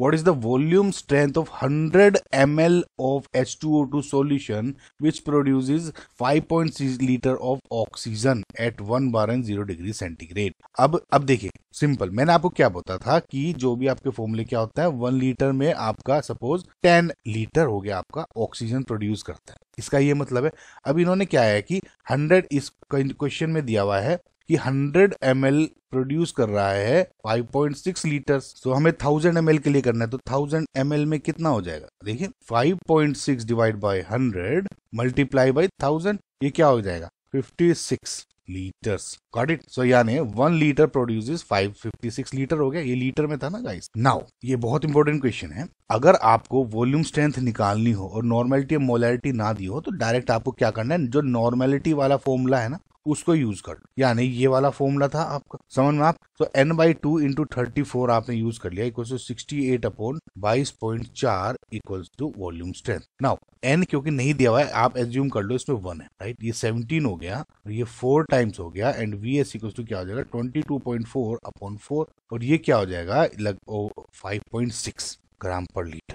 what is the volume strength of 100 ml of H2O2 solution which produces 5.6 litre of oxygen at one bar and zero degree centigrade अब अब देखिए simple मैंने आपको क्या बोलता था कि जो भी आपके फॉर्मूले क्या होता है वन लीटर में आपका सपोज टेन लीटर हो गया आपका ऑक्सीजन प्रोड्यूस करता है इसका ये मतलब है अब इन्होंने क्या है कि हंड्रेड इस क्वेश्चन में दिया हुआ है कि 100 एम प्रोड्यूस कर रहा है 5.6 लीटर तो हमें 1000 एम के लिए करना है तो 1000 एम में कितना हो जाएगा देखिए 5.6 divide by hundred multiply by thousand ये क्या हो जाएगा 56 लीटर्स गॉट इट सो यानी one litre produce five fifty six litre हो गया ये लीटर में था ना गाइस नाउ ये बहुत इंपॉर्टेंट क्वेश्चन है अगर आपको वॉल्यूम स्ट्रेंथ निकालनी हो और नॉर्मेलिटी मोलैरिटी ना दी हो तो डायरेक्ट आपको क्या करना है जो नॉर्मेलिटी वाला फॉर्मूला है ना उसको यूज कर लो यानी ये वाला फॉर्मूला था आपका समझ में आप तो N by two into thirty four आपने यूज कर लिया equal to sixty eight upon बाईस पॉइंट चार equal to volume strength now N क्योंकि नहीं दिया हुआ है आप एज्यूम कर लो इसमें वन है राइट ये सेवनटीन हो गया और ये फोर टाइम्स हो गया and V S equal to क्या हो जाएगा twenty two point four upon four और ये क्या हो जाएगा फाइव पॉइंट सिक्स ग्राम पर ली